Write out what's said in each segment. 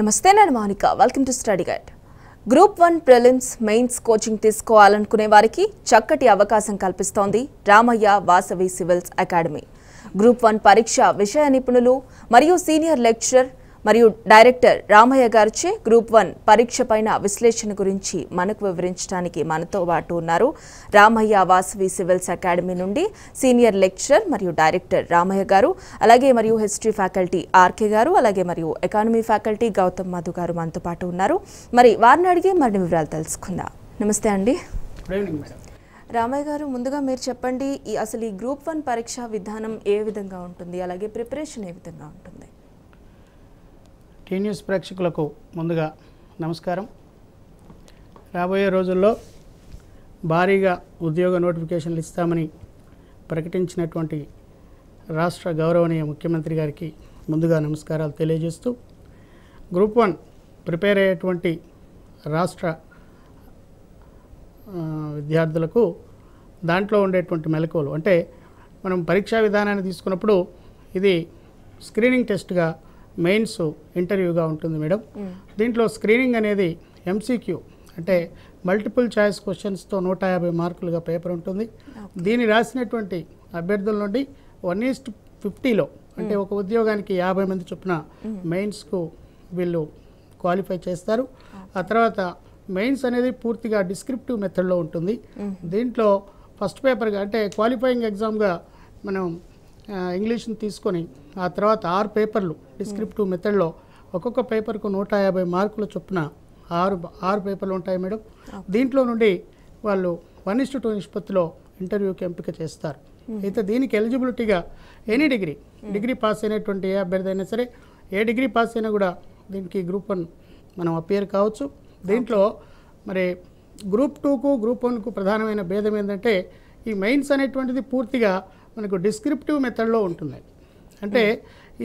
నమస్తే నేను Manika welcome to study guide group one prelims mains coaching తీసుకోవాలనుకునే వారికి చక్కటి అవకాశం కల్పిస్తోంది Ramaiah Vasavi civils academy group one పరీక్ష విషయ నిపుణులు మరియు సీనియర్ లెక్చరర్ మరియు డైరెక్టర్ రామయ్య గారిచే గ్రూప్ వన్ పరీక్ష పైన విశ్లేషణ గురించి మనకు వివరించడానికి మనతో పాటు ఉన్నారు రామయ్య వాసవి సివిల్స్ అకాడమీ నుండి సీనియర్ లెక్చరర్ మరియు డైరెక్టర్ రామయ్య గారు అలాగే మరియు హిస్టరీ ఫ్యాకల్టీ ఆర్కే గారు అలాగే మరియు ఎకానమీ ఫ్యాకల్టీ గౌతమ్ మధు గారు మనతో పాటు ఉన్నారు మరి వారిని అడిగి మరిన్ని వివరాలు తెలుసుకుందాం నమస్తే అండి రామయ్య గారు ముందుగా మీరు చెప్పండి అసలు ఈ గ్రూప్ వన్ పరీక్ష విధానం ఏ విధంగా ఉంటుంది అలాగే ప్రిపరేషన్ ఏ విధంగా ఉంటుంది టీన్యూస్ ప్రేక్షకులకు ముందుగా నమస్కారం రాబోయే రోజుల్లో భారీగా ఉద్యోగ నోటిఫికేషన్లు ఇస్తామని ప్రకటించినటువంటి రాష్ట్ర గౌరవనీయ ముఖ్యమంత్రి గారికి ముందుగా నమస్కారాలు తెలియజేస్తూ గ్రూప్ వన్ ప్రిపేర్ అయ్యేటువంటి రాష్ట్ర విద్యార్థులకు దాంట్లో ఉండేటువంటి మెలకువలు అంటే మనం పరీక్షా విధానాన్ని తీసుకున్నప్పుడు ఇది స్క్రీనింగ్ టెస్ట్గా మెయిన్స్ ఇంటర్వ్యూగా ఉంటుంది మేడం దీంట్లో స్క్రీనింగ్ అనేది ఎంసీక్యూ అంటే మల్టిపుల్ చాయిస్ క్వశ్చన్స్తో నూట యాభై మార్కులుగా పేపర్ ఉంటుంది దీన్ని రాసినటువంటి అభ్యర్థుల నుండి వన్ ఈస్ట్ ఫిఫ్టీలో అంటే ఒక ఉద్యోగానికి యాభై మంది చొప్పున మెయిన్స్కు వీళ్ళు క్వాలిఫై చేస్తారు ఆ తర్వాత మెయిన్స్ అనేది పూర్తిగా డిస్క్రిప్టివ్ మెథడ్లో ఉంటుంది దీంట్లో ఫస్ట్ పేపర్గా అంటే క్వాలిఫైయింగ్ ఎగ్జామ్గా మనం ఇంగ్లీష్ని తీసుకొని ఆ తర్వాత ఆరు పేపర్లు డిస్క్రిప్టివ్ మెథడ్లో ఒక్కొక్క పేపర్కు నూట యాభై మార్కుల చొప్పున ఆరు ఆరు పేపర్లు ఉంటాయి మేడం దీంట్లో నుండి వాళ్ళు వన్ ఇస్టు టూ నిష్పత్తిలో ఇంటర్వ్యూకి ఎంపిక చేస్తారు అయితే దీనికి ఎలిజిబిలిటీగా ఎనీ డిగ్రీ డిగ్రీ పాస్ అయినటువంటి ఏ అభ్యర్థి అయినా సరే ఏ డిగ్రీ పాస్ అయినా కూడా దీనికి గ్రూప్ వన్ మనం అపేర్ కావచ్చు దీంట్లో మరి గ్రూప్ టూకు గ్రూప్ వన్కు ప్రధానమైన భేదం ఏంటంటే ఈ మెయిన్స్ అనేటువంటిది పూర్తిగా మనకు డిస్క్రిప్టివ్ మెథడ్లో ఉంటుంది అంటే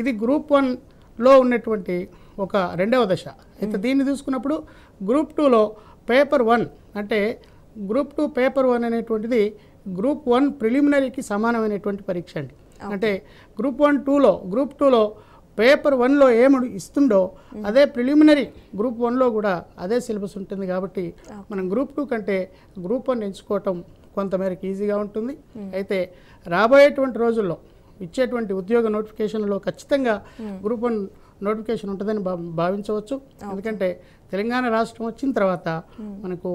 ఇది గ్రూప్ వన్లో ఉన్నటువంటి ఒక రెండవ దశ అయితే hmm. దీన్ని చూసుకున్నప్పుడు గ్రూప్ టూలో పేపర్ వన్ అంటే గ్రూప్ టూ పేపర్ వన్ అనేటువంటిది గ్రూప్ వన్ ప్రిలిమినరీకి సమానమైనటువంటి పరీక్ష అండి అంటే గ్రూప్ వన్ టూలో గ్రూప్ టూలో పేపర్ వన్లో ఏమి ఇస్తుండో hmm. అదే ప్రిలిమినరీ గ్రూప్ వన్లో కూడా అదే సిలబస్ ఉంటుంది కాబట్టి మనం గ్రూప్ టూ కంటే గ్రూప్ వన్ ఎంచుకోవటం కొంతమేరకు ఈజీగా ఉంటుంది అయితే రాబోయేటువంటి రోజుల్లో ఇచ్చేటువంటి ఉద్యోగ నోటిఫికేషన్లో ఖచ్చితంగా hmm. గ్రూప్ వన్ నోటిఫికేషన్ ఉంటుందని భావించవచ్చు ఎందుకంటే తెలంగాణ రాష్ట్రం వచ్చిన తర్వాత hmm. మనకు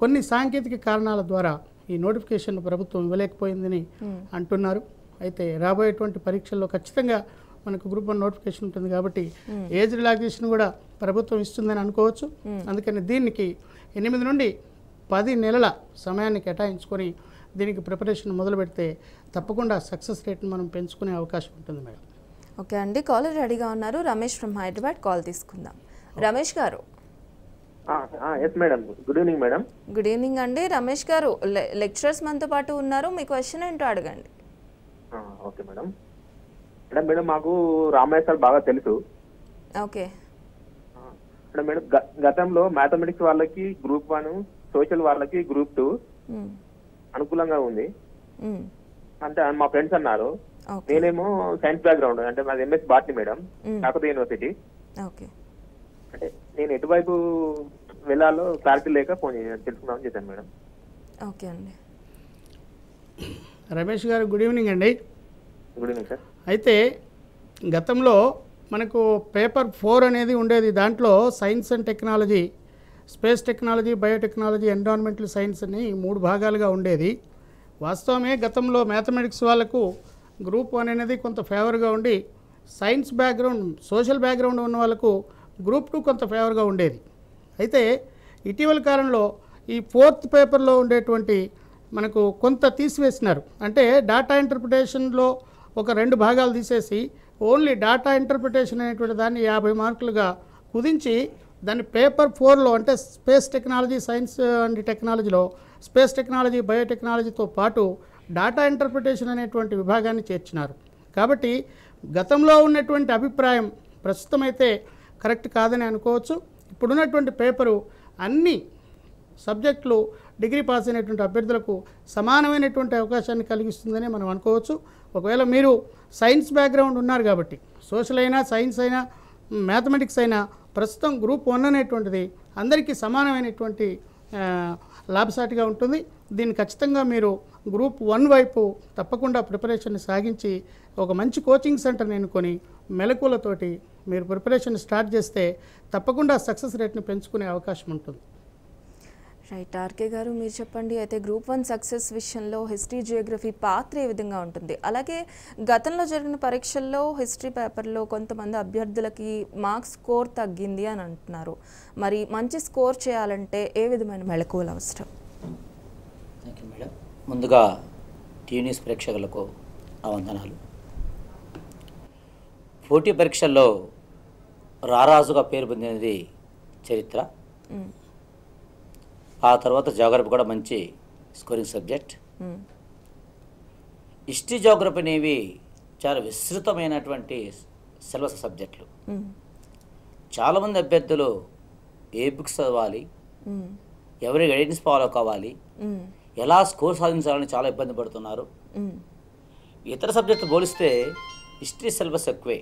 కొన్ని సాంకేతిక కారణాల ద్వారా ఈ నోటిఫికేషన్ ప్రభుత్వం ఇవ్వలేకపోయిందని hmm. అంటున్నారు అయితే రాబోయేటువంటి పరీక్షల్లో ఖచ్చితంగా మనకు గ్రూప్ వన్ నోటిఫికేషన్ ఉంటుంది కాబట్టి ఏజ్ రిలాక్సేషన్ కూడా ప్రభుత్వం ఇస్తుందని అనుకోవచ్చు అందుకని దీనికి ఎనిమిది నుండి పది నెలల సమయాన్ని కేటాయించుకొని దీనికి ప్రిపరేషన్ మొదలు పెడితే తప్పకుండా సక్సెస్ రేట్ని మనం పెంచుకునే అవకాశం ఉంటుంది మేడం ఓకే అండి కాలర్ రెడీగా ఉన్నారు రమేష్ ఫ్రమ్ హైదరాబాద్ కాల్ తీసుకుందాం Ramesh garu yes madam good evening madam good evening అండి రమేష్ గారు లెక్చరర్స్ మనతో పాటు ఉన్నారు మీ క్వశ్చన్ ఏంటో అడగండి ఓకే మేడం మేడం మేడం మాకు రామేశ్వర్ బాగా తెలుసు ఓకే మేడం మేడం గతంలో మ్యాథమెటిక్స్ వాళ్ళకి గ్రూప్ వన్ సోషల్ వాళ్ళకి గ్రూప్ టూ అనుకూలంగా ఉంది అంటే మా ఫ్రెండ్స్ అన్నారు నేనేమో సైన్స్ బ్యాక్గ్రౌండ్ అంటే మాది ఎంఎస్ బాట్ని మేడం కాకపోతే యూనివర్సిటీ అంటే నేను ఎటువైపు వెళ్ళాలో క్లారిటీ లేక ఫోన్ తెలుసుకుందామని చేశాను మేడం ఓకే అండి రమేష్ గారు గుడ్ ఈవినింగ్ అండి గుడ్ ఈవినింగ్ సార్ అయితే గతంలో మనకు పేపర్ ఫోర్ అనేది ఉండేది దాంట్లో science and technology space technology biotechnology environmental science అని మూడు భాగాలుగా ఉండేది వాస్తవమే గతంలో మ్యాథమెటిక్స్ వాళ్ళకు గ్రూప్ వన్ అనేది కొంత ఫేవర్గా ఉండి సైన్స్ బ్యాక్గ్రౌండ్ సోషల్ బ్యాక్గ్రౌండ్ ఉన్న వాళ్ళకు గ్రూప్ టూ కొంత ఫేవర్గా ఉండేది అయితే ఇటీవల కాలంలో ఈ ఫోర్త్ పేపర్లో ఉండేటువంటి మనకు కొంత తీసివేసినారు అంటే డాటా ఇంటర్ప్రిటేషన్లో ఒక రెండు భాగాలు తీసేసి ఓన్లీ డాటా ఇంటర్ప్రిటేషన్ అనేటువంటి దాన్ని యాభై మార్కులుగా కుదించి దాన్ని పేపర్ ఫోర్లో అంటే స్పేస్ టెక్నాలజీ సైన్స్ అండ్ టెక్నాలజీలో స్పేస్ టెక్నాలజీ బయోటెక్నాలజీతో పాటు డాటా ఇంటర్ప్రిటేషన్ అనేటువంటి విభాగాన్ని చేర్చినారు కాబట్టి గతంలో ఉన్నటువంటి అభిప్రాయం ప్రస్తుతమైతే కరెక్ట్ కాదని అనుకోవచ్చు ఇప్పుడున్నటువంటి పేపరు అన్ని సబ్జెక్టులు డిగ్రీ పాస్ అయినటువంటి అభ్యర్థులకు సమానమైనటువంటి అవకాశాన్ని కలిగిస్తుందని మనం అనుకోవచ్చు ఒకవేళ మీరు సైన్స్ బ్యాక్గ్రౌండ్ ఉన్నారు కాబట్టి సోషల్ అయినా సైన్స్ అయినా మ్యాథమెటిక్స్ అయినా ప్రస్తుతం గ్రూప్ వన్ అనేటువంటిది అందరికీ సమానమైనటువంటి లాభసాటిగా ఉంటుంది దీన్ని ఖచ్చితంగా మీరు గ్రూప్ వన్ వైపు తప్పకుండా ప్రిపరేషన్ సాగించి ఒక మంచి కోచింగ్ సెంటర్ని ఎన్నుకొని మెలకువలతోటి మీరు ప్రిపరేషన్ స్టార్ట్ చేస్తే తప్పకుండా సక్సెస్ రేట్ని పెంచుకునే అవకాశం ఉంటుంది రైట్ ఆర్కే గారు మీరు చెప్పండి అయితే గ్రూప్ వన్ సక్సెస్ విషయంలో హిస్టరీ జియోగ్రఫీ పాత్ర ఏ విధంగా ఉంటుంది అలాగే గతంలో జరిగిన పరీక్షల్లో హిస్టరీ పేపర్లో కొంతమంది అభ్యర్థులకి మార్క్స్ స్కోర్ తగ్గింది అని అంటున్నారు మరి మంచి స్కోర్ చేయాలంటే ఏ విధమైన మెళకువలు అవసరం థ్యాంక్ యూ మేడం ముందుగా టీవీస్ ప్రేక్షకులకు అవందనాలు పోటీ పరీక్షల్లో రారాజుగా పేరు పొందినది చరిత్ర ఆ తర్వాత జాగ్రఫీ కూడా మంచి scoring subject hmm. History geography అనేవి చాలా విస్తృతమైనటువంటి సిలబస్ సబ్జెక్టులు hmm. చాలామంది అభ్యర్థులు ఏ బుక్స్ చదవాలి hmm. ఎవరి గైడెన్స్ ఫాలో కావాలి ఎలా స్కోర్ సాధించాలని చాలా ఇబ్బంది పడుతున్నారు ఇతర సబ్జెక్టు పోలిస్తే హిస్టరీ సిలబస్ ఎక్కువే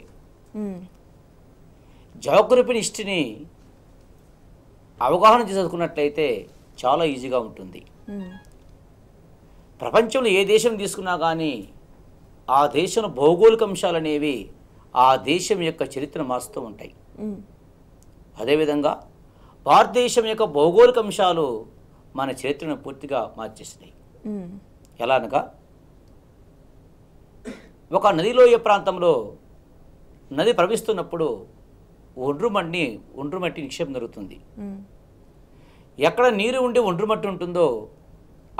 జాగ్రఫీని హిస్టరీని అవగాహన చేసుకున్నట్లయితే చాలా ఈజీగా ఉంటుంది ప్రపంచంలో ఏ దేశం తీసుకున్నా కానీ ఆ దేశం భౌగోళిక అంశాలు అనేవి ఆ దేశం యొక్క చరిత్రను మారుస్తూ ఉంటాయి అదేవిధంగా భారతదేశం యొక్క భౌగోళిక అంశాలు మన చరిత్రను పూర్తిగా మార్చేస్తాయి ఎలా అనగా ఒక నదిలోయ ప్రాంతంలో నది ప్రవహిస్తున్నప్పుడు ఒండ్రుమణ్ణి ఒండ్రుమట్టి నిక్షేపం జరుగుతుంది ఎక్కడ నీరు ఉండి ఒండ్రుమట్టు ఉంటుందో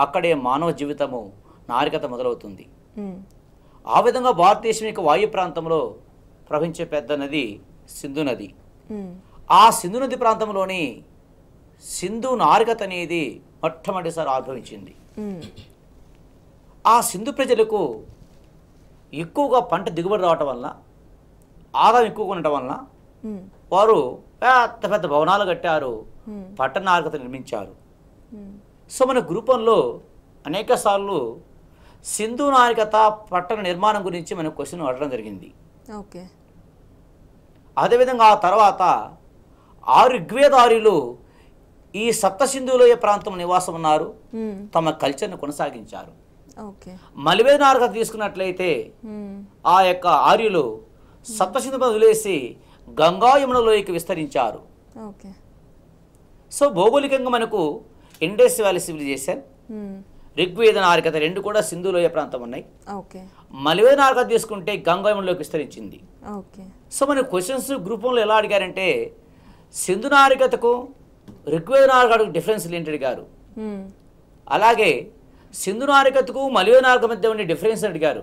అక్కడే మానవ జీవితము నారికత మొదలవుతుంది ఆ విధంగా భారతదేశం యొక్క వాయు ప్రాంతంలో ప్రవహించే పెద్ద నది సింధు నది ఆ సింధు నది ప్రాంతంలోని సింధు నారికత అనేది మొట్టమొదటిసారి ఆవిర్భవించింది ఆ సింధు ప్రజలకు ఎక్కువగా పంట దిగుబడి రావటం వలన ఆదాయం ఎక్కువగా ఉండటం వలన వారు పెద్ద పెద్ద భవనాలు కట్టారు పట్టణార్హత నిర్మించారు సో మన గ్రూపంలో అనేక సార్లు సింధు నాయకత పట్టణ నిర్మాణం గురించి మనకు క్వశ్చన్ అడగడం జరిగింది ఓకే అదేవిధంగా ఆ తర్వాత ఆరుగ్వేదారులు ఈ సింధులోయ ప్రాంతం నివాసం ఉన్నారు తమ కల్చర్ను కొనసాగించారు మలివేద నాయకత తీసుకున్నట్లయితే ఆ యొక్క ఆర్యులు సింధు వదిలేసి గంగా యమునలోయకి విస్తరించారు సో భౌగోళికంగా మనకు ఇండస్ వ్యాలీ సివిలైజేషన్ ఋగ్వేద నారికత రెండు కూడా సింధు లోయ ప్రాంతం ఉన్నాయి మలివేద నారికత తీసుకుంటే గంగోయంలోకి విస్తరించింది సో మన క్వశ్చన్స్ గ్రూపంలో ఎలా అడిగారంటే సింధు నారికతకు ఋగ్వేద నారికతకు డిఫరెన్స్ ఏంటి గారు అలాగే సింధు నారికతకు మలివేద నారిక మధ్య ఉండే డిఫరెన్స్ అడిగారు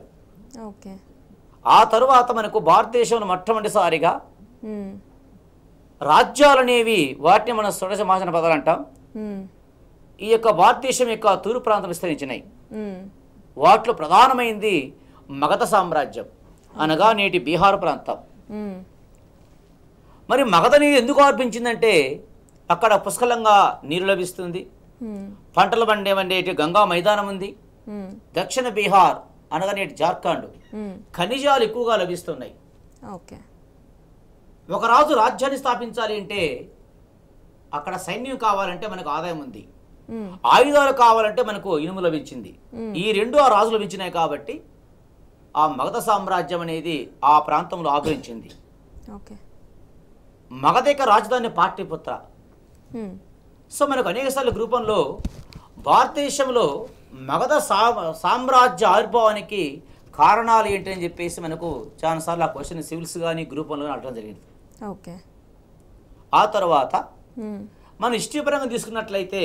ఆ తరువాత మనకు భారతదేశంలో మొట్టమొదటిసారిగా రాజ్యాలు అనేవి వాటిని మనం స్వరజ మహాజన పదాలు అంటాం ఈ యొక్క భారతదేశం యొక్క తూర్పు ప్రాంతం విస్తరించినాయి వాటిలో ప్రధానమైంది మగధ సామ్రాజ్యం అనగా నేటి బీహార్ ప్రాంతం మరి మగధ నీరు ఎందుకు ఆర్పించిందంటే అక్కడ పుష్కలంగా నీరు లభిస్తుంది పంటలు పండే గంగా మైదానం ఉంది దక్షిణ బీహార్ అనగా నేటి జార్ఖండ్ ఖనిజాలు ఎక్కువగా లభిస్తున్నాయి ఓకే ఒక రాజు రాజ్యాన్ని స్థాపించాలి అంటే అక్కడ సైన్యం కావాలంటే మనకు ఆదాయం ఉంది ఆయుధాలు కావాలంటే మనకు ఇనుము లభించింది ఈ రెండు ఆ రాజు లభించినాయి కాబట్టి ఆ మగధ సామ్రాజ్యం అనేది ఆ ప్రాంతంలో ఆగ్రహించింది మగధ రాజధాని పాటలిపుత్ర సో మనకు అనేకసార్లు గ్రూపంలో భారతదేశంలో మగధ సామ్రాజ్య ఆవిర్భావానికి కారణాలు ఏంటి అని చెప్పేసి మనకు చాలాసార్లు ఆ క్వశ్చన్ సివిల్స్ కానీ గ్రూపంలో అడగడం జరిగింది ఓకే ఆ తర్వాత మనం హిస్టరీ పరంగా తీసుకున్నట్లయితే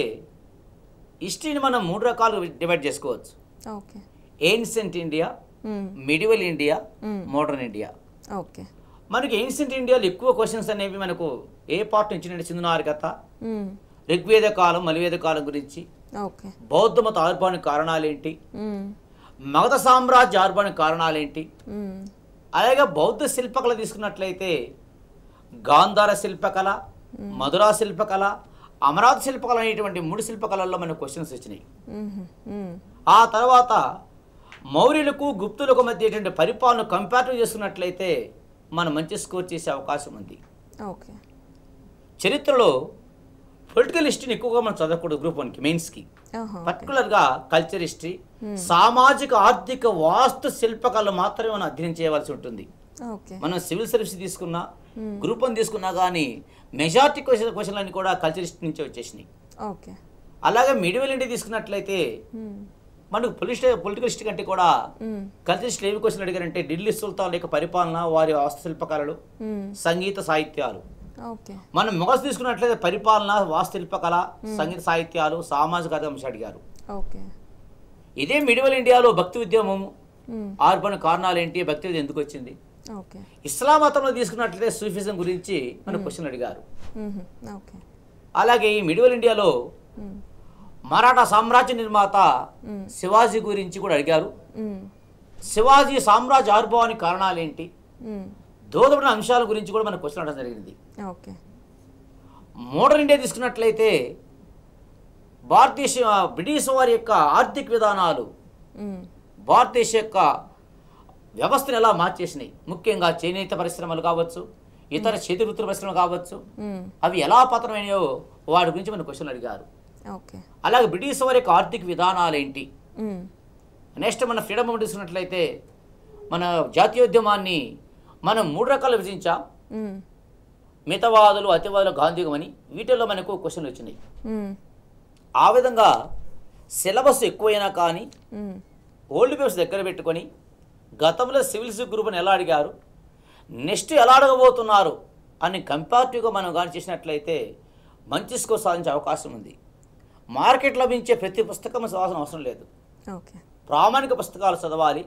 హిస్టరీని మనం మూడు రకాలుగా డివైడ్ చేసుకోవచ్చు okay ancient India medieval India modern India okay మనకి ఏన్షియంట్ ఇండియాలో ఎక్కువ క్వశ్చన్స్ అనేవి మనకు ఏ పార్ట్ నుంచి అంటే సింధునాగరికత ఋగ్వేద కాలం మలివేద కాలం గురించి బౌద్ధ మత ఆర్భానికి కారణాలేంటి మగధ సామ్రాజ్య ఆర్భానికి కారణాలేంటి అలాగే బౌద్ధ శిల్పకళ తీసుకున్నట్లయితే గాంధార శిల్పకళ మధురా శిల్పకళ అమరావతి శిల్పకళ అనేటువంటి మూడు శిల్పకళల్లో మనకు క్వశ్చన్స్ వచ్చినాయి ఆ తర్వాత మౌర్యులకు గుప్తులకు మధ్య పరిపాలన కంపేర్ చేస్తున్నట్లయితే మనం మంచి స్కోర్ చేసే అవకాశం ఉంది ఓకే చరిత్రలో పొలిటికల్ హిస్టరీని ఎక్కువగా మనం చదవకూడదు గ్రూప్ వన్కి మెయిన్స్కి పర్టికులర్గా కల్చర్ హిస్టరీ సామాజిక ఆర్థిక వాస్తు శిల్పకళ మాత్రమే మనం అధ్యయనం చేయవలసి ఉంటుంది మనం సివిల్ సర్వీస్ తీసుకున్నా గ్రూప్ వన్ తీసుకున్నా కానీ మెజార్టీ క్వశ్చన్ క్వశ్చన్లన్నీ కూడా కల్చరిస్ట్ నుంచి వచ్చేసినాయి అలాగే మిడివల్ ఇంటి తీసుకున్నట్లయితే మనకు పొలిస్ట్ హిస్టరీ కంటే కూడా కల్చరిస్ట్ ఏమి క్వశ్చన్ అడిగారంటే ఢిల్లీ సుల్తాన్ యొక్క పరిపాలన వారి వాస్తుశిల్పకళలు సంగీత సాహిత్యాలు మనం మొగస్ తీసుకున్నట్లయితే పరిపాలన వాస్తుశిల్పకళ సంగీత సాహిత్యాలు సామాజిక అంశం అడిగారు ఇదే మిడివల్ ఇండియాలో భక్తి ఉద్యమం ఆర్బన్ కారణాలు ఏంటి భక్తి ఎందుకు వచ్చింది ఇస్లాం మతంలో తీసుకున్నట్లయితే సూఫిజం గురించి మన క్వశ్చన్ అడిగారు అలాగే ఈ మిడివల్ ఇండియాలో మరాఠా సామ్రాజ్య నిర్మాత శివాజీ గురించి కూడా అడిగారు శివాజీ సామ్రాజ్య ఆవిర్భావానికి కారణాలు ఏంటి దోదబడిన అంశాల గురించి కూడా మనకు క్వశ్చన్ అడగడం జరిగింది మోడర్న్ ఇండియా తీసుకున్నట్లయితే భారతదేశ బ్రిటిష్ వారి యొక్క ఆర్థిక విధానాలు భారతదేశ యొక్క వ్యవస్థను ఎలా మార్చేసినాయి ముఖ్యంగా చేనేత పరిశ్రమలు కావచ్చు ఇతర చేతి వృత్తుల పరిశ్రమలు కావచ్చు అవి ఎలా పతనమైనయో వాటి గురించి మన క్వశ్చన్ అడిగారు అలాగే బ్రిటిష్ వారి యొక్క ఆర్థిక విధానాలు ఏంటి నెక్స్ట్ మన ఫ్రీడమ్ తీసుకున్నట్లయితే మన జాతీయోద్యమాన్ని మనం మూడు రకాలు విధించాం మితవాదులు అతివాదులు గాంధీగం అని వీటిల్లో మనకు క్వశ్చన్లు వచ్చినాయి ఆ విధంగా సిలబస్ ఎక్కువైనా కానీ ఓల్డ్ పేపర్స్ దగ్గర పెట్టుకొని గతంలో సివిల్స్ గ్రూప్ని ఎలా అడిగారు నెక్స్ట్ ఎలా అడగబోతున్నారు అని కంపారిటివ్గా మనం కానీ చేసినట్లయితే మంచి స్కోర్ సాధించే అవకాశం ఉంది మార్కెట్ లభించే ప్రతి పుస్తకం చదవాల్సిన అవసరం లేదు ప్రామాణిక పుస్తకాలు చదవాలి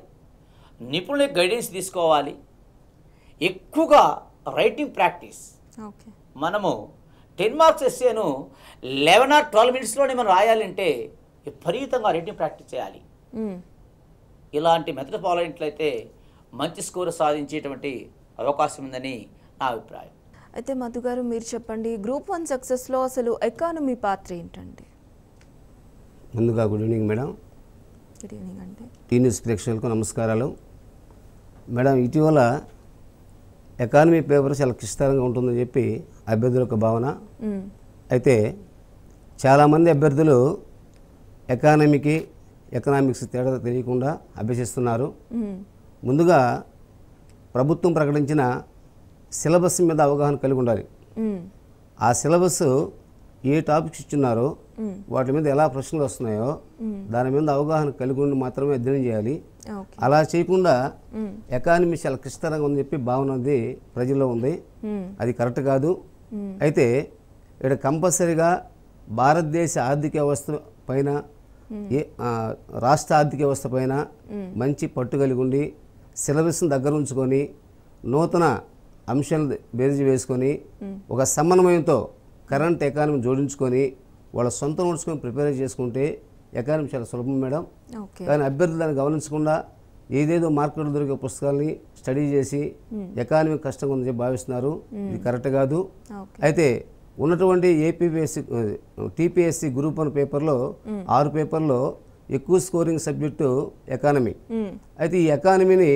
నిపుణుల గైడెన్స్ తీసుకోవాలి ఎక్కువగా రైటింగ్ ప్రాక్టీస్ మనము టెన్ మార్క్స్ ఎస్సేను లెవెన్ ఆర్ ట్వెల్వ్ మినిట్స్లోనే మనం రాయాలంటే విపరీతంగా రైటింగ్ ప్రాక్టీస్ చేయాలి ఇలాంటి మెథడ్ ఫాలో అయినట్లయితే మంచి స్కోర్ సాధించేటువంటి అవకాశం ఉందని నా అభిప్రాయం అయితే మధు గారు మీరు చెప్పండి గ్రూప్ వన్ సక్సెస్లో అసలు ఎకానమీ పాత్ర ఏంటండి ముందుగా good evening madam good evening అంటే టీ న్యూస్ ప్రేక్షకులకు నమస్కారాలు మేడం ఇటీవల ఎకానమీ పేపర్ చాలా క్లిష్టంగా ఉంటుందని చెప్పి అభ్యర్థుల యొక్క భావన అయితే చాలామంది అభ్యర్థులు ఎకానమీకి ఎకనామిక్స్ తేడా తెలియకుండా అభ్యసిస్తున్నారు ముందుగా ప్రభుత్వం ప్రకటించిన సిలబస్ మీద అవగాహన కలిగి ఉండాలి ఆ సిలబస్ ఏ టాపిక్స్ ఇచ్చున్నారో వాటి మీద ఎలా ప్రశ్నలు వస్తున్నాయో దాని మీద అవగాహన కలిగి ఉండి మాత్రమే అధ్యయనం చేయాలి అలా చేయకుండా ఎకానమీ చాలా క్లిష్టంగా ఉందని చెప్పి భావన ఉంది ప్రజల్లో ఉంది అది కరెక్ట్ కాదు అయితే ఇక్కడ కంపల్సరీగా భారతదేశ ఆర్థిక వ్యవస్థ పైన ఏ రాష్ట్ర ఆర్థిక వ్యవస్థ పైన మంచి పట్టు కలిగి ఉండి సిలబస్ని దగ్గర ఉంచుకొని నూతన అంశాలు బేరీజు వేసుకొని ఒక సమన్వయంతో కరెంట్ ఎకానమీ జోడించుకొని వాళ్ళ సొంత నడుచుకొని ప్రిపేర్ చేసుకుంటే ఎకానమీ చాలా సులభం మేడం కానీ అభ్యర్థులు దాన్ని గమనించకుండా ఏదేదో మార్కెట్లో దొరికే పుస్తకాల్ని స్టడీ చేసి ఎకానమీ కష్టంగా ఉందని భావిస్తున్నారు ఇది కరెక్ట్ కాదు అయితే ఉన్నటువంటి ఏపీఎస్సి టీపీఎస్సి గ్రూప్ వన్ పేపర్లో ఆరు పేపర్లో ఎక్కువ స్కోరింగ్ సబ్జెక్టు ఎకానమీ అయితే ఈ ఎకానమీని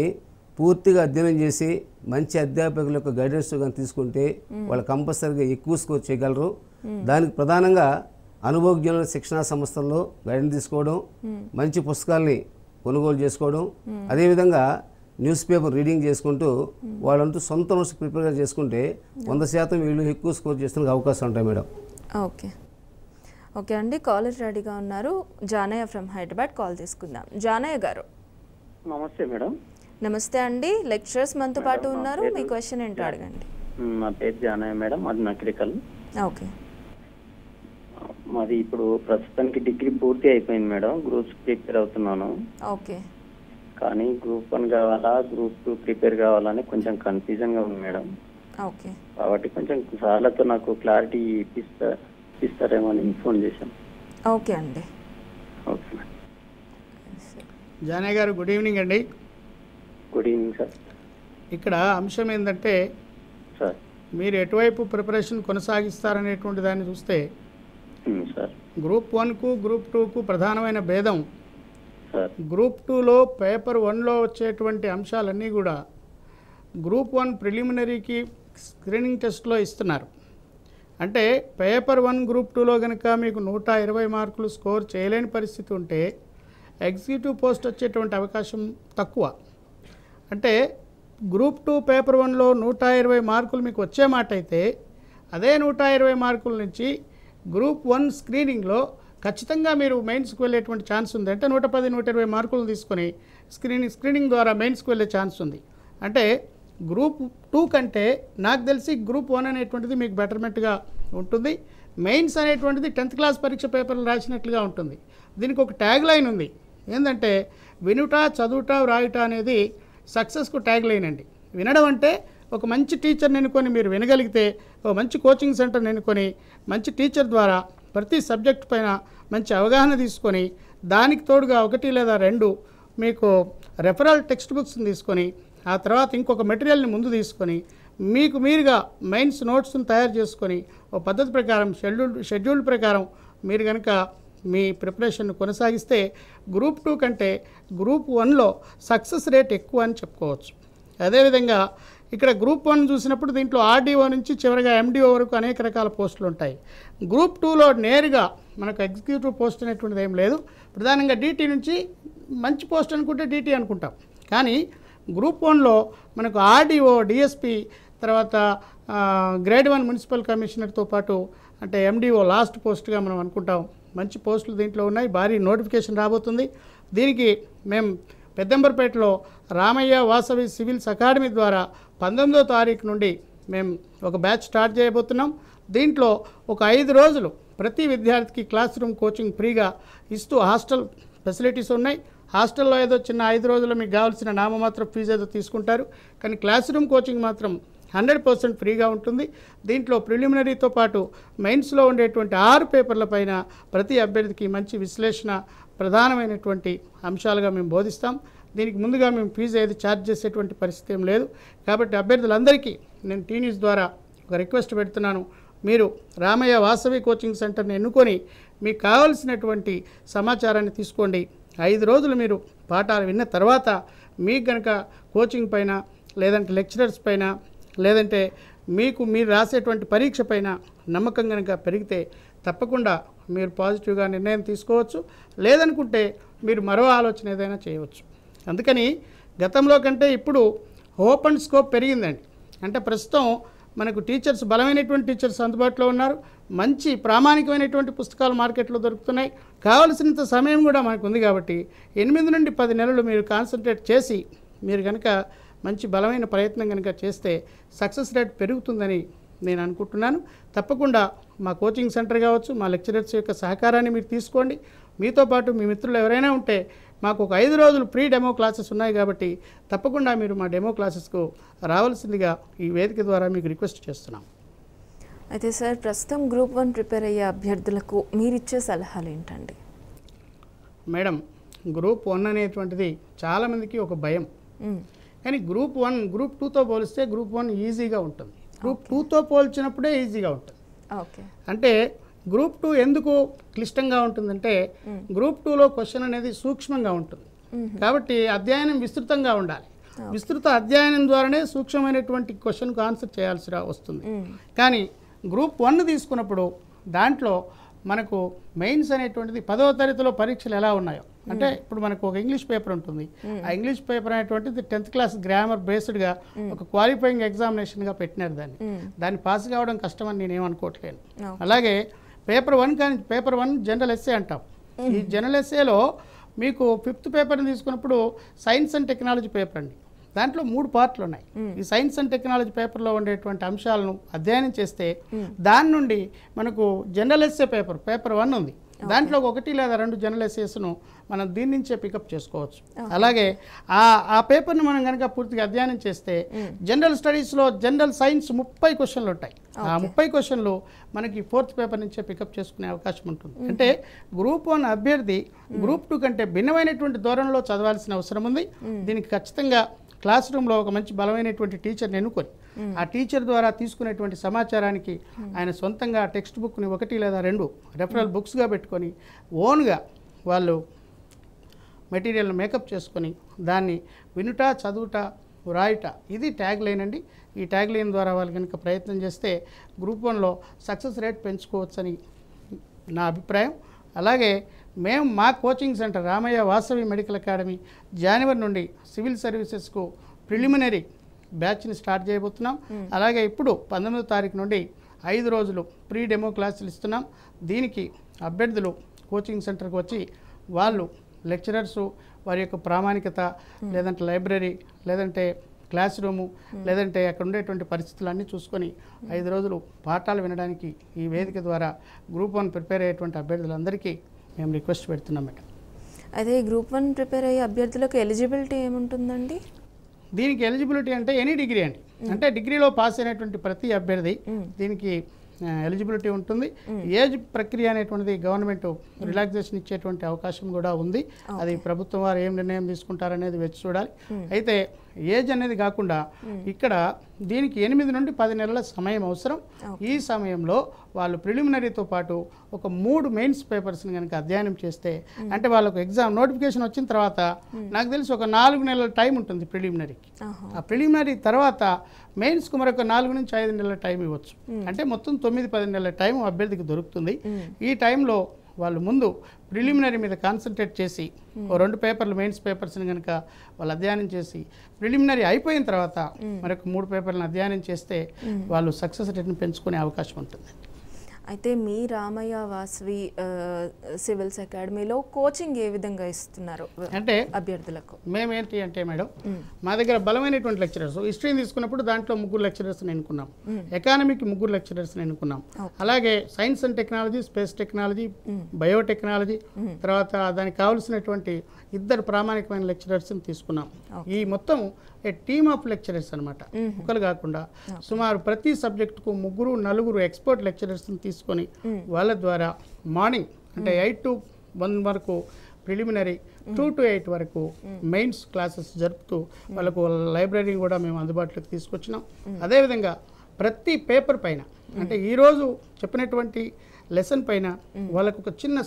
పూర్తిగా అధ్యయనం చేసి మంచి అధ్యాపకుల యొక్క గైడెన్స్ కానీ తీసుకుంటే వాళ్ళు కంపల్సరీగా ఎక్కువ స్కోర్ చేయగలరు దానికి ప్రధానంగా అనుభవజ్ఞుల శిక్షణా సంస్థల్లో గైడెన్స్ తీసుకోవడం మంచి పుస్తకాల్ని కొనుగోలు చేసుకోవడం అదేవిధంగా న్యూస్ పేపర్ రీడింగ్ చేసుకుంటూ వాళ్ళంటూ సొంత నోట్స్ ప్రిపేర్ చేసుకుంటే వంద శాతం వీళ్ళు ఎక్కువ స్కోర్ చేసిన అవకాశం ఉంటాయి మేడం ఓకే ఓకే అండి కాలేజ్ రెడీగా ఉన్నారు జానయ్య ఫ్రమ్ హైదరాబాద్ కాల్ తీసుకుందాం జానయ్య గారు నమస్తే మేడం నమస్తే అండి లెక్చరర్స్ మనతో పాటు ఉన్నారు మీ క్వశ్చన్ ఏంటో అడగండి నా పేరు జానయ్య మేడం అది నకరికల్ ఓకే మరి ఇప్పుడు ప్రస్తుతానికి డిగ్రీ పూర్తి అయిపోయింది మేడం గ్రూప్స్ ప్రిపేర్ అవుతున్నాను ఓకే కానీ గ్రూప్ వన్ కావాలా గ్రూప్ టూ ప్రిపేర్ కావాలని కొంచెం కన్ఫ్యూజన్ గా ఉంది మేడం ఓకే కాబట్టి కొంచెం సార్లతో నాకు క్లారిటీ ఇప్పిస్తారేమో అని ఫోన్ చేశాను ఓకే అండి okay Janaiah garu good evening అండి గుడ్ ఈవినింగ్ సార్ ఇక్కడ అంశం ఏంటంటే సార్ మీరు ఎటువైపు ప్రిపరేషన్ కొనసాగిస్తారనేటువంటి దాన్ని చూస్తే సార్ గ్రూప్ వన్కు గ్రూప్ టూకు ప్రధానమైన భేదం గ్రూప్ టూలో పేపర్ వన్లో వచ్చేటువంటి అంశాలన్నీ కూడా గ్రూప్ వన్ ప్రిలిమినరీకి స్క్రీనింగ్ టెస్ట్లో ఇస్తున్నారు అంటే పేపర్ వన్ గ్రూప్ టూలో కనుక మీకు నూట ఇరవై మార్కులు స్కోర్ చేయలేని పరిస్థితి ఉంటే ఎగ్జిక్యూటివ్ పోస్ట్ వచ్చేటువంటి అవకాశం తక్కువ అంటే గ్రూప్ టూ పేపర్ వన్లో నూట ఇరవై మార్కులు మీకు వచ్చే మాట అయితే అదే నూట ఇరవై మార్కుల నుంచి గ్రూప్ వన్ స్క్రీనింగ్లో ఖచ్చితంగా మీరు మెయిన్స్కి వెళ్ళేటువంటి ఛాన్స్ ఉంది అంటే నూట పది నూట ఇరవై మార్కులు తీసుకొని స్క్రీనింగ్ స్క్రీనింగ్ ద్వారా మెయిన్స్కి వెళ్ళే ఛాన్స్ ఉంది అంటే గ్రూప్ టూ కంటే నాకు తెలిసి గ్రూప్ వన్ అనేటువంటిది మీకు బెటర్మెంట్గా ఉంటుంది మెయిన్స్ అనేటువంటిది టెన్త్ క్లాస్ పరీక్ష పేపర్లు రాసినట్లుగా ఉంటుంది దీనికి ఒక ట్యాగ్ లైన్ ఉంది ఏంటంటే వినుట చదువుట వ్రాయుట అనేది సక్సెస్కు ట్యాగ్ లైన్ అండి వినడం అంటే ఒక మంచి టీచర్ నేనుకొని మీరు వినగలిగితే ఒక మంచి కోచింగ్ సెంటర్ ఎన్నుకొని మంచి టీచర్ ద్వారా ప్రతి సబ్జెక్ట్ పైన మంచి అవగాహన తీసుకొని దానికి తోడుగా ఒకటి లేదా రెండు మీకు రెఫరల్ టెక్స్ట్ బుక్స్ని తీసుకొని ఆ తర్వాత ఇంకొక మెటీరియల్ని ముందు తీసుకొని మీకు మీరుగా మెయిన్స్ నోట్స్ని తయారు చేసుకొని ఓ పద్ధతి ప్రకారం షెడ్యూల్ షెడ్యూల్ ప్రకారం మీరు కనుక మీ ప్రిపరేషన్ను కొనసాగిస్తే గ్రూప్ టూ కంటే గ్రూప్ వన్లో సక్సెస్ రేట్ ఎక్కువ అని చెప్పుకోవచ్చు అదేవిధంగా ఇక్కడ గ్రూప్ వన్ చూసినప్పుడు దీంట్లో ఆర్డీఓ నుంచి చివరిగా ఎండిఓ వరకు అనేక రకాల పోస్టులు ఉంటాయి గ్రూప్ టూలో నేరుగా మనకు ఎగ్జిక్యూటివ్ పోస్ట్ అనేటువంటిది ఏం లేదు ప్రధానంగా డీటీ నుంచి మంచి పోస్ట్ అనుకుంటే డీటీ అనుకుంటాం కానీ గ్రూప్ వన్లో మనకు ఆర్డీఓ డిఎస్పి తర్వాత గ్రేడ్ వన్ మున్సిపల్ కమిషనర్తో పాటు అంటే ఎండిఓ లాస్ట్ పోస్ట్గా మనం అనుకుంటాం మంచి పోస్టులు దీంట్లో ఉన్నాయి భారీ నోటిఫికేషన్ రాబోతుంది దీనికి మేము పెద్దంబర్పేటలో రామయ్య వాసవి సివిల్స్ అకాడమీ ద్వారా పంతొమ్మిదో తారీఖు నుండి మేము ఒక బ్యాచ్ స్టార్ట్ చేయబోతున్నాం దీంట్లో ఒక ఐదు రోజులు ప్రతి విద్యార్థికి క్లాస్ రూమ్ కోచింగ్ ఫ్రీగా ఇస్తూ హాస్టల్ ఫెసిలిటీస్ ఉన్నాయి హాస్టల్లో ఏదో చిన్న ఐదు రోజుల్లో మీకు కావాల్సిన నామమాత్రం ఫీజు ఏదో తీసుకుంటారు కానీ క్లాస్ రూమ్ కోచింగ్ మాత్రం హండ్రెడ్ పర్సెంట్ ఫ్రీగా ఉంటుంది దీంట్లో ప్రిలిమినరీతో పాటు మెయిన్స్లో ఉండేటువంటి ఆరు పేపర్లపైన ప్రతి అభ్యర్థికి మంచి విశ్లేషణ ప్రధానమైనటువంటి అంశాలుగా మేము బోధిస్తాం దీనికి ముందుగా మేము ఫీజు ఏది ఛార్జ్ చేసేటువంటి పరిస్థితి ఏం లేదు కాబట్టి అభ్యర్థులందరికీ నేను టీ ద్వారా ఒక రిక్వెస్ట్ పెడుతున్నాను మీరు రామయ్య వాసవి కోచింగ్ సెంటర్ని ఎన్నుకొని మీకు కావలసినటువంటి సమాచారాన్ని తీసుకోండి ఐదు రోజులు మీరు పాఠాలు విన్న తర్వాత మీకు కనుక కోచింగ్ పైన లేదంటే లెక్చరర్స్ పైన లేదంటే మీకు మీరు రాసేటువంటి పరీక్ష పైన నమ్మకం కనుక పెరిగితే తప్పకుండా మీరు పాజిటివ్గా నిర్ణయం తీసుకోవచ్చు లేదనుకుంటే మీరు మరో ఆలోచన ఏదైనా చేయవచ్చు అందుకని గతంలో కంటే ఇప్పుడు హోప్ అండ్ స్కోప్ పెరిగిందండి అంటే ప్రస్తుతం మనకు టీచర్స్ బలమైనటువంటి టీచర్స్ అందుబాటులో ఉన్నారు మంచి ప్రామాణికమైనటువంటి పుస్తకాలు మార్కెట్లో దొరుకుతున్నాయి కావలసినంత సమయం కూడా మనకు ఉంది కాబట్టి ఎనిమిది నుండి పది నెలలు మీరు కాన్సన్ట్రేట్ చేసి మీరు కనుక మంచి బలమైన ప్రయత్నం కనుక చేస్తే సక్సెస్ రేట్ పెరుగుతుందని నేను అనుకుంటున్నాను తప్పకుండా మా కోచింగ్ సెంటర్ కావచ్చు మా లెక్చరర్స్ యొక్క సహకారాన్ని మీరు తీసుకోండి మీతో పాటు మీ మిత్రులు ఎవరైనా ఉంటే మాకు ఒక ఐదు రోజులు ప్రీ డెమో క్లాసెస్ ఉన్నాయి కాబట్టి తప్పకుండా మీరు మా డెమో క్లాసెస్కు రావాల్సిందిగా ఈ వేదిక ద్వారా మీకు రిక్వెస్ట్ చేస్తున్నాం అయితే సార్ ప్రస్తుతం గ్రూప్ వన్ ప్రిపేర్ అయ్యే అభ్యర్థులకు మీరిచ్చే సలహాలు ఏంటండి మేడం గ్రూప్ వన్ అనేటువంటిది చాలామందికి ఒక భయం కానీ గ్రూప్ వన్ గ్రూప్ టూతో పోలిస్తే గ్రూప్ వన్ ఈజీగా ఉంటుంది గ్రూప్ టూతో పోల్చినప్పుడే ఈజీగా ఉంటుంది అంటే గ్రూప్ టూ ఎందుకు క్లిష్టంగా ఉంటుందంటే గ్రూప్ టూలో క్వశ్చన్ అనేది సూక్ష్మంగా ఉంటుంది కాబట్టి అధ్యయనం విస్తృతంగా ఉండాలి విస్తృత అధ్యయనం ద్వారానే సూక్ష్మమైనటువంటి క్వశ్చన్కు ఆన్సర్ చేయాల్సి వస్తుంది కానీ గ్రూప్ వన్ తీసుకున్నప్పుడు దాంట్లో మనకు మెయిన్స్ అనేటువంటిది పదవ తరగతిలో పరీక్షలు ఎలా ఉన్నాయో అంటే ఇప్పుడు మనకు ఒక ఇంగ్లీష్ పేపర్ ఉంటుంది ఆ ఇంగ్లీష్ పేపర్ అనేటువంటిది టెన్త్ క్లాస్ గ్రామర్ బేస్డ్గా ఒక క్వాలిఫైయింగ్ ఎగ్జామినేషన్గా పెట్టినారు దాన్ని దాన్ని పాస్ కావడం కష్టమని నేనేమనుకోవట్లేను అలాగే పేపర్ వన్ కానీ పేపర్ వన్ జనరల్ ఎస్ఏ అంటాం ఈ జనరల్ ఎస్ఏలో మీకు ఫిఫ్త్ పేపర్ని తీసుకున్నప్పుడు సైన్స్ అండ్ టెక్నాలజీ పేపర్ అండి దాంట్లో మూడు పార్ట్లు ఉన్నాయి ఈ సైన్స్ అండ్ టెక్నాలజీ పేపర్లో ఉండేటువంటి అంశాలను అధ్యయనం చేస్తే దాని నుండి మనకు general SA paper paper one ఉంది దాంట్లో ఒకటి లేదా రెండు జనరల్ ఎస్ఏస్ను మనం దీని నుంచే పికప్ చేసుకోవచ్చు అలాగే ఆ ఆ పేపర్ను మనం కనుక పూర్తిగా అధ్యయనం చేస్తే hmm. జనరల్ స్టడీస్లో జనరల్ సైన్స్ ముప్పై క్వశ్చన్లు ఉంటాయి ఆ ముప్పై క్వశ్చన్లు మనకి ఫోర్త్ పేపర్ నుంచే పికప్ చేసుకునే అవకాశం ఉంటుంది hmm. అంటే గ్రూప్ వన్ అభ్యర్థి hmm. గ్రూప్ టూ కంటే భిన్నమైనటువంటి ధోరణిలో చదవాల్సిన అవసరం ఉంది దీనికి ఖచ్చితంగా క్లాస్ రూమ్లో ఒక మంచి బలమైనటువంటి టీచర్ని ఎన్నుకొని ఆ టీచర్ ద్వారా తీసుకునేటువంటి సమాచారానికి ఆయన సొంతంగా టెక్స్ట్ బుక్ని ఒకటి లేదా రెండు రెఫరల్ బుక్స్గా పెట్టుకొని ఓన్గా వాళ్ళు మెటీరియల్ని మేకప్ చేసుకొని దాన్ని వినుట చదువుట రాయుట ఇది ట్యాగ్ లైన్ అండి ఈ ట్యాగ్ లైన్ ద్వారా వాళ్ళు కనుక ప్రయత్నం చేస్తే గ్రూప్ వన్లో సక్సెస్ రేట్ పెంచుకోవచ్చని నా అభిప్రాయం అలాగే మేము మా coaching centre Ramaiah Vasavi medical academy జనవరి నుండి సివిల్ సర్వీసెస్కు ప్రిలిమినరీ బ్యాచ్ని స్టార్ట్ చేయబోతున్నాం అలాగే ఇప్పుడు పంతొమ్మిదో తారీఖు నుండి ఐదు రోజులు ప్రీ డెమో క్లాసులు ఇస్తున్నాం దీనికి అభ్యర్థులు కోచింగ్ సెంటర్కి వచ్చి వాళ్ళు లెక్చరర్సు వారి యొక్క ప్రామాణికత లేదంటే లైబ్రరీ లేదంటే క్లాస్ రూము లేదంటే అక్కడ ఉండేటువంటి పరిస్థితులన్నీ చూసుకొని ఐదు రోజులు పాఠాలు వినడానికి ఈ వేదిక ద్వారా గ్రూప్ వన్ ప్రిపేర్ అయ్యేటువంటి అభ్యర్థులందరికీ మేము రిక్వెస్ట్ పెడుతున్నాం మేడం అదే గ్రూప్ వన్ ప్రిపేర్ అయ్యే అభ్యర్థులకు ఎలిజిబిలిటీ ఏముంటుందండి దీనికి ఎలిజిబిలిటీ అంటే ఎనీ డిగ్రీ అండి అంటే డిగ్రీలో పాస్ అయినటువంటి ప్రతి అభ్యర్థి దీనికి ఎలిజిబిలిటీ ఉంటుంది ఏజ్ ప్రక్రియ అనేటువంటిది గవర్నమెంట్ రిలాక్సేషన్ ఇచ్చేటువంటి అవకాశం కూడా ఉంది అది ప్రభుత్వం వారు ఏం నిర్ణయం తీసుకుంటారనేది వేచి చూడాలి అయితే ఏజ్ అనేది కాకుండా ఇక్కడ దీనికి ఎనిమిది నుండి పది నెలల సమయం అవసరం ఈ సమయంలో వాళ్ళు ప్రిలిమినరీతో పాటు ఒక మూడు మెయిన్స్ పేపర్స్ని కనుక అధ్యయనం చేస్తే అంటే వాళ్ళకు ఎగ్జామ్ నోటిఫికేషన్ వచ్చిన తర్వాత నాకు తెలిసి ఒక నాలుగు నెలల టైం ఉంటుంది ప్రిలిమినరీకి ఆ ప్రిలిమినరీ తర్వాత మెయిన్స్కు మరొక నాలుగు నుంచి ఐదు నెలల టైం ఇవ్వచ్చు అంటే మొత్తం తొమ్మిది పది నెలల టైం అభ్యర్థికి దొరుకుతుంది ఈ టైంలో వాళ్ళు ముందు ప్రిలిమినరీ మీద కాన్సన్ట్రేట్ చేసి ఓ hmm. రెండు పేపర్లు మెయిన్స్ పేపర్స్ని కనుక వాళ్ళు అధ్యయనం చేసి ప్రిలిమినరీ అయిపోయిన తర్వాత hmm. మరొక మూడు పేపర్లను అధ్యయనం చేస్తే hmm. వాళ్ళు సక్సెస్ రేట్ని పెంచుకునే అవకాశం ఉంటుంది అయితే మీ రామయ్య వాసవి సివిల్స్ అకాడమీలో కోచింగ్ ఏ విధంగా ఇస్తున్నారు అంటే అభ్యర్థులకు మేమేంటి అంటే మేడం మా దగ్గర బలమైనటువంటి లెక్చరర్స్ హిస్టరీని తీసుకున్నప్పుడు దాంట్లో ముగ్గురు లెక్చరర్స్ ఎన్నుకున్నాం ఎకానమిక్ ముగ్గురు లెక్చరర్స్ ఎన్నుకున్నాం అలాగే science and technology space technology biotechnology తర్వాత దానికి కావాల్సినటువంటి ఇద్దరు ప్రామాణికమైన లెక్చరర్స్ని తీసుకున్నాం ఈ మొత్తం టీమ్ ఆఫ్ లెక్చరర్స్ అనమాట ఒకరు కాకుండా సుమారు ప్రతి సబ్జెక్టుకు ముగ్గురు నలుగురు ఎక్స్పర్ట్ లెక్చరర్స్ని తీసుకున్నాం తీసుకొని వాళ్ళ ద్వారా మార్నింగ్ అంటే ఎయిట్ టు వన్ వరకు ప్రిలిమినరీ టూ టు ఎయిట్ వరకు మెయిన్స్ క్లాసెస్ జరుపుతూ వాళ్ళకు లైబ్రరీ కూడా మేము అందుబాటులోకి తీసుకొచ్చినాం అదేవిధంగా ప్రతి పేపర్ పైన అంటే ఈరోజు చెప్పినటువంటి లెసన్ పైన వాళ్ళకు ఒక చిన్న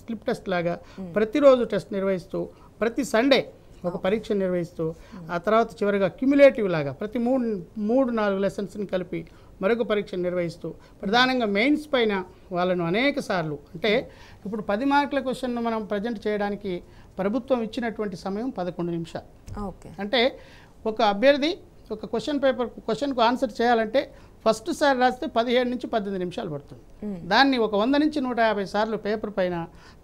స్లిప్ టెస్ట్ లాగా ప్రతిరోజు టెస్ట్ నిర్వహిస్తూ ప్రతి సండే ఒక పరీక్ష నిర్వహిస్తూ ఆ తర్వాత చివరిగా క్యుములేటివ్ లాగా ప్రతి మూడు మూడు నాలుగు లెసన్స్ని కలిపి మరొక పరీక్ష నిర్వహిస్తూ ప్రధానంగా మెయిన్స్ పైన వాళ్ళను అనేక సార్లు అంటే ఇప్పుడు పది మార్కుల క్వశ్చన్ను మనం ప్రజెంట్ చేయడానికి ప్రభుత్వం ఇచ్చినటువంటి సమయం పదకొండు నిమిషాలు ఓకే అంటే ఒక అభ్యర్థి ఒక క్వశ్చన్ పేపర్ క్వశ్చన్కు ఆన్సర్ చేయాలంటే ఫస్ట్ సారి రాస్తే పదిహేడు నుంచి పద్దెనిమిది నిమిషాలు పడుతుంది దాన్ని ఒక వంద నుంచి నూట యాభై సార్లు పేపర్ పైన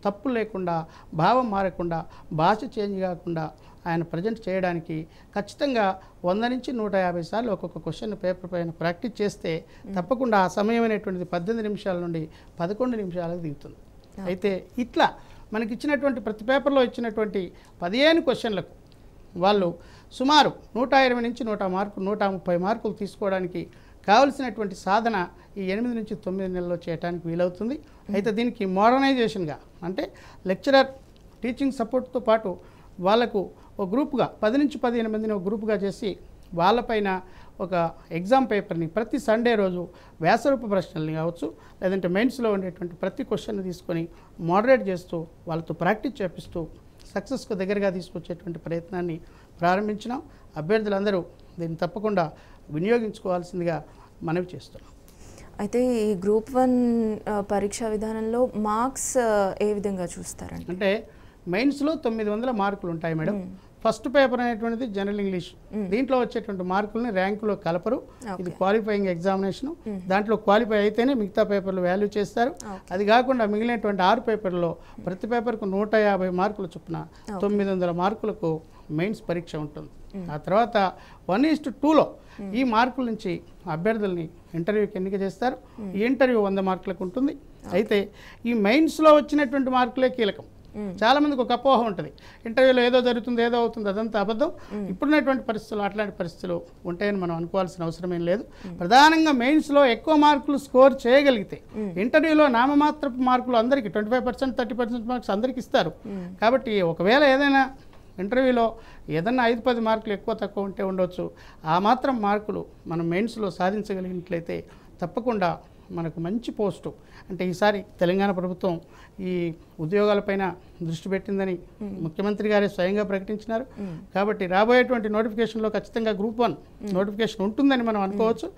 తప్పు లేకుండా భావం మారకుండా భాష చేంజ్ కాకుండా ఆయన ప్రజెంట్ చేయడానికి ఖచ్చితంగా వంద నుంచి నూట యాభై సార్లు ఒక్కొక్క క్వశ్చన్ పేపర్ పైన ప్రాక్టీస్ చేస్తే తప్పకుండా ఆ సమయం అనేటువంటిది పద్దెనిమిది నిమిషాల నుండి పదకొండు నిమిషాలకు దిగుతుంది అయితే ఇట్లా మనకి ఇచ్చినటువంటి ప్రతి పేపర్లో ఇచ్చినటువంటి పదిహేను క్వశ్చన్లకు వాళ్ళు సుమారు నూట ఇరవై నుంచి నూట మార్కు నూట ముప్పై మార్కులు తీసుకోవడానికి కావలసినటువంటి సాధన ఈ ఎనిమిది నుంచి తొమ్మిది నెలల్లో చేయడానికి వీలవుతుంది అయితే దీనికి మోడర్నైజేషన్గా అంటే లెక్చరర్ టీచింగ్ సపోర్ట్తో పాటు వాళ్లకు ఒక గ్రూప్గా పది నుంచి పదిహేను మందిని ఒక గ్రూప్గా చేసి వాళ్ళపైన ఒక ఎగ్జామ్ పేపర్ని ప్రతి సండే రోజు వ్యాసరూప ప్రశ్నల్ని కావచ్చు లేదంటే మెయిన్స్లో ఉండేటువంటి ప్రతి క్వశ్చన్ని తీసుకొని మోడరేట్ చేస్తూ వాళ్ళతో ప్రాక్టీస్ చేపిస్తూ సక్సెస్కు దగ్గరగా తీసుకొచ్చేటువంటి ప్రయత్నాన్ని ప్రారంభించినాం అభ్యర్థులందరూ దీన్ని తప్పకుండా వినియోగించుకోవాల్సిందిగా మనవి చేస్తున్నాం అయితే ఈ గ్రూప్ వన్ పరీక్షా విధానంలో మార్క్స్ ఏ విధంగా అంటే మెయిన్స్లో తొమ్మిది వందల మార్కులు ఉంటాయి మేడం ఫస్ట్ పేపర్ అనేటువంటిది జనరల్ ఇంగ్లీష్ దీంట్లో వచ్చేటువంటి మార్కుల్ని ర్యాంకులో కలపరు ఇది క్వాలిఫైయింగ్ ఎగ్జామినేషన్ దాంట్లో క్వాలిఫై అయితేనే మిగతా పేపర్లు వాల్యూ చేస్తారు అది కాకుండా మిగిలినటువంటి ఆరు పేపర్లో ప్రతి పేపర్కు నూట యాభై మార్కులు చొప్పున తొమ్మిది వందల మార్కులకు మెయిన్స్ పరీక్ష ఉంటుంది ఆ తర్వాత వన్ టు టూలో ఈ మార్కుల నుంచి అభ్యర్థుల్ని ఇంటర్వ్యూకి ఎన్నిక చేస్తారు ఈ ఇంటర్వ్యూ వంద మార్కులకు ఉంటుంది అయితే ఈ మెయిన్స్లో వచ్చినటువంటి మార్కులే కీలకం చాలా మందికి ఒక అపోహ ఉంటుంది ఇంటర్వ్యూలో ఏదో జరుగుతుంది ఏదో అవుతుంది అదంతా అబద్ధం ఇప్పుడున్నటువంటి పరిస్థితులు అట్లాంటి పరిస్థితులు ఉంటాయని మనం అనుకోవాల్సిన అవసరం ఏం లేదు ప్రధానంగా మెయిన్స్లో ఎక్కువ మార్కులు స్కోర్ చేయగలిగితే ఇంటర్వ్యూలో నామమాత్ర మార్కులు అందరికీ twenty five percent thirty percent marks అందరికీ ఇస్తారు కాబట్టి ఒకవేళ ఏదైనా ఇంటర్వ్యూలో ఏదన్నా ఐదు పది మార్కులు ఎక్కువ తక్కువ ఉంటే ఉండవచ్చు ఆ మాత్రం మార్కులు మనం మెయిన్స్లో సాధించగలిగినట్లయితే తప్పకుండా మనకు మంచి పోస్టు అంటే ఈసారి తెలంగాణ ప్రభుత్వం ఈ ఉద్యోగాలపైన దృష్టి పెట్టిందని ముఖ్యమంత్రి గారే స్వయంగా ప్రకటించినారు కాబట్టి రాబోయేటువంటి నోటిఫికేషన్లో ఖచ్చితంగా గ్రూప్ వన్ నోటిఫికేషన్ ఉంటుందని మనం అనుకోవచ్చు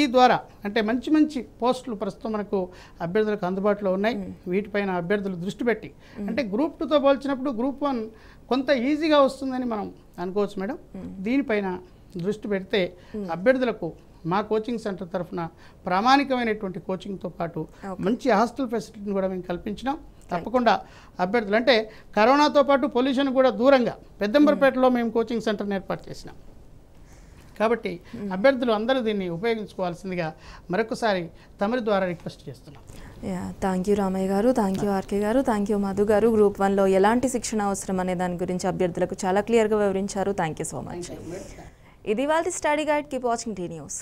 ఈ ద్వారా అంటే మంచి మంచి పోస్టులు ప్రస్తుతం మనకు అభ్యర్థులకు అందుబాటులో ఉన్నాయి వీటిపైన అభ్యర్థులు దృష్టి పెట్టి అంటే గ్రూప్ టూతో పోల్చినప్పుడు గ్రూప్ వన్ కొంత ఈజీగా వస్తుందని మనం అనుకోవచ్చు మేడం దీనిపైన దృష్టి పెడితే అభ్యర్థులకు మా కోచింగ్ సెంటర్ తరఫున ప్రామాణికమైనటువంటి కోచింగ్తో పాటు మంచి హాస్టల్ ఫెసిలిటీని కూడా మేము కల్పించినాం తప్పకుండా అభ్యర్థులు అంటే కరోనాతో పాటు పొల్యూషన్ కూడా దూరంగా పెద్దంబరపేటలో మేము కోచింగ్ సెంటర్ని ఏర్పాటు చేసినాం కాబట్టి అభ్యర్థులు అందరూ దీన్ని ఉపయోగించుకోవాల్సిందిగా మరొకసారి తమరి ద్వారా రిక్వెస్ట్ చేస్తున్నాం thank you Ramaiah garu thank you RK garu thank you Madhu garu group వన్లో ఎలాంటి శిక్షణ అవసరం అనే దాని గురించి అభ్యర్థులకు చాలా క్లియర్గా వివరించారు థ్యాంక్ యూ సో మచ్ इधी स्टडी गाइड की वाचिंग टी न्यूज़